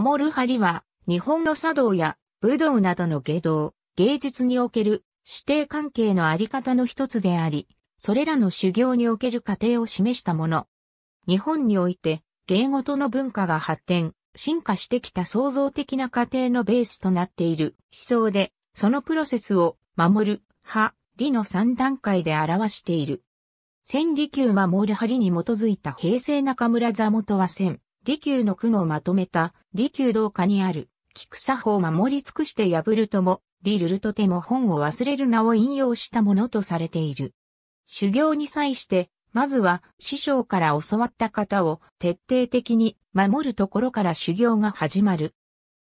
守る針は、日本の茶道や武道などの芸道、芸術における指定関係のあり方の一つであり、それらの修行における過程を示したもの。日本において、芸事の文化が発展、進化してきた創造的な過程のベースとなっている思想で、そのプロセスを守る、派、理の3段階で表している。千里休守る針に基づいた平成中村座元は千。利休の苦悩をまとめた、利休道下にある、菊作法を守り尽くして破るとも、リルルとても本を忘れる名を引用したものとされている。修行に際して、まずは師匠から教わった方を徹底的に守るところから修行が始まる。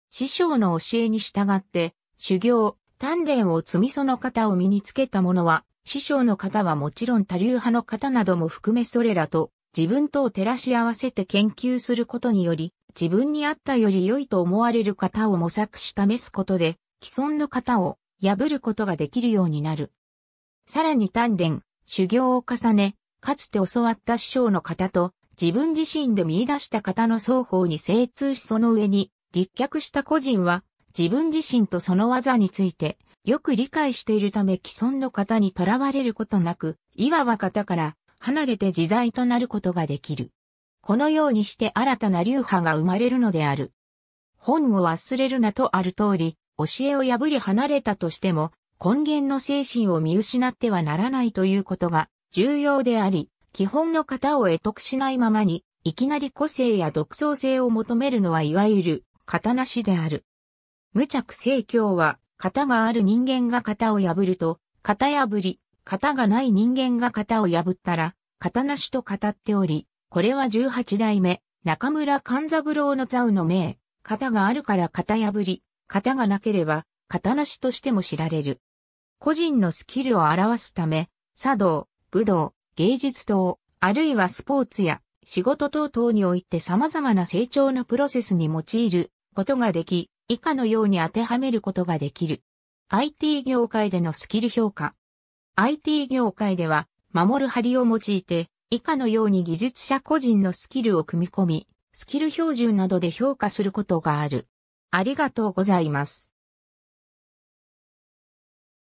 師匠の教えに従って、修行、鍛錬を積みその方を身につけた者は、師匠の方はもちろん多流派の方なども含めそれらと自分とを照らし合わせて研究することにより、自分に合ったより良いと思われる型を模索し試すことで、既存の型を破ることができるようになる。さらに鍛錬、修行を重ね、かつて教わった師匠の型と、自分自身で見出した型の双方に精通しその上に、立脚した個人は、自分自身とその技について、よく理解しているため既存の型にとらわれることなく、いわば型から離れて自在となることができる。このようにして新たな流派が生まれるのである。本を忘れるなとある通り、教えを破り離れたとしても、根源の精神を見失ってはならないということが重要であり、基本の型を得得しないままに、いきなり個性や独創性を求めるのはいわゆる型なしである。無着聖教は、型がある人間が型を破ると、型破り、型がない人間が型を破ったら、型なしと語っており、これは十八代目、中村勘三郎のウの名、型があるから型破り、型がなければ、型なしとしても知られる。個人のスキルを表すため、茶道、武道、芸術等、あるいはスポーツや仕事等々において様々な成長のプロセスに用いることができ、以下のように当てはめることができる。IT 業界でのスキル評価。IT 業界では、守る針を用いて、以下のように技術者個人のスキルを組み込み、スキル標準などで評価することがある。ありがとうございます。